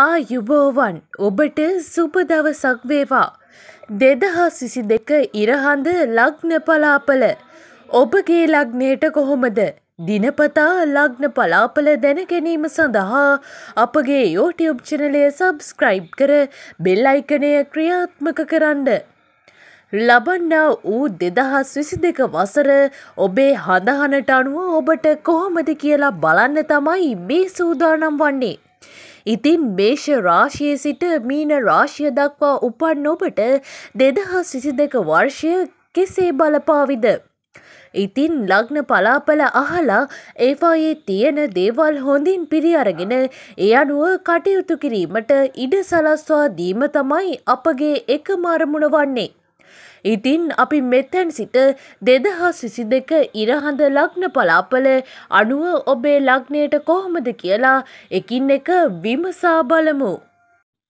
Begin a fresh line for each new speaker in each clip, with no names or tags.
ආයුබෝවන් ඔබට සුප දවසක් වේවා. දෙදහා සිසි දෙක ඉරහඳ ලග්න පලාපල. ඔබගේ ලග්නයට කොහොමද. දිනපතා ලග්න පලාපල දැන ගැනීම සඳහා අපගේ යෝටියුබ් චනලය සබස්ක්‍රයිබ් කර බෙල්ලයිකනය ක්‍රියාත්මක කරන්න. ලබන්නා වූ දෙදහස් විසි දෙක වසර ඔබේ හඳහනට අනුව ඔබට කොහොමද කියලා බලන්න තමයි මේ සූදානම් වන්නේ. ඉතින් මේෂ රාශිය සිට මීන රාශිය දක්වා උපන් ඔබට දෙදහස් විසි දෙක වර්ෂය කෙසේ බලපාවිද. ඉතින් ලග්න පලාපල අහලා ඒවායේ තියෙන දේවල් හොඳින් පිරිඅරගෙන ඒ අනුව කටයුතු කිරීමට ඉඩ සලස්වා දීම තමයි අපගේ එකම අරමුණ වන්නේ. ඉතින් අපි මෙතැන් සිට දෙදහා සිසි දෙක ඉරහඳ ලග්න පලාපල අනුව ඔබේ ලග්නයට කොහොමද කියලා එකින් එක විමසා බලමු.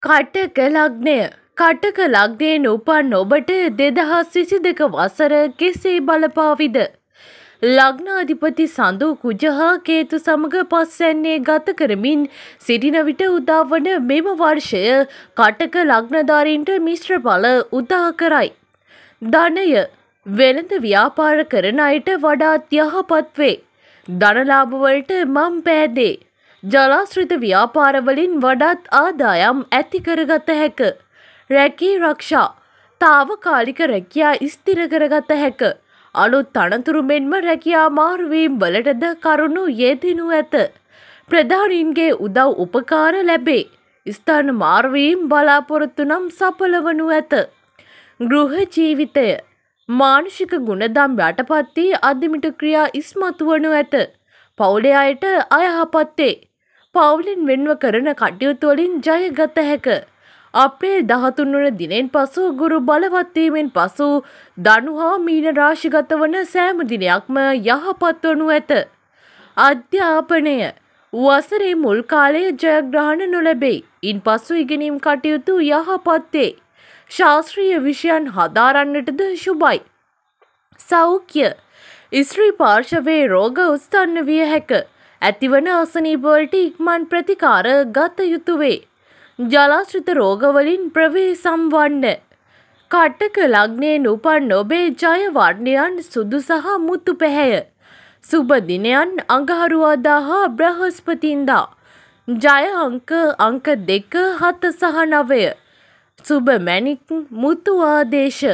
කටක ලග්නය කටක ලග්නයෙන් උපන් ඔබට දෙදහා සිසි දෙක වසර කෙසේ බලපාවිද. ලග්නාධිපති සඳු කුජහා කේතු සමග පස්සැන්නේ ගත කරමින් සිටින විට උදාවන මෙම වර්ෂය කටක ලග්නධාරීන්ට මිශ්‍රඵල උදා කරයි. ධනය වෙළඳ ව්‍යාපාර කරන අයට වඩාත් යහපත් වේ. ධනලාභවලට මම් පෑදේ. ජලාශ්‍රිත ව්‍යාපාරවලින් වඩාත් ආදායම් ඇති කරගත හැක. රැකී රක්ෂා තාවකාලික රැකියා ස්ථිර කරගත හැක. අලුත් අනතුරු මෙන්ම රැකියා මාර්වීම් වලටද කරුණු යෙදිනු ඇත. ප්‍රධානීන්ගේ උදව් උපකාර ලැබේ. ස්ථාන මාර්වීම් බලාපොරොත්තු නම් සඵලවනු ඇත. ගෘහ ජීවිතය මානුෂික ගුණදම් යටපත් වී අධිමිට ක්‍රියා ඉස්මතු වනු ඇත. පවුලේ අයට අයහපත්තේ. පවුලින් වෙන්ව කරන කටයුතු වලින් ජයගත හැක. අප්‍රේල් 13 වන දිනෙන් පසු ගුරු බලවත් වීමෙන් පසු ධනු හා මීන රාශිගත වන සෑම දිනයක්ම යහපත් වනු ඇත. අධ්‍යාපනය වසරේ මුල් කාලයේ ජයග්‍රහණ නොලැබේ. ඉන්පසු ඉගෙනීම් කටයුතු යහපත් වේ. ශාස්ත්‍රීය විෂයන් හදාරන්නටද ශුභයි. සෞඛ්‍ය ස්ත්‍රී පාර්ශවයේ රෝග උස්ථන්න විය හැක. ඇතිවන අසනීපවලට ඉක්මන් ප්‍රතිකාර ගත යුතුවේ. ජලාශ්‍රිත රෝගවලින් ප්‍රවේ සම්වන්න. කට්ටක ලග්නයෙන් උපන් නොබේ ජය වර්ණයන් සුදු සහ මුතු පැහැය. සුබ දිනයන් අඟහරුවාදා හා බ්‍රහස්පතින්දා. ජය අංක අංක දෙක හත සහ නවය. සුභ මැණික් මුතු ආදේශ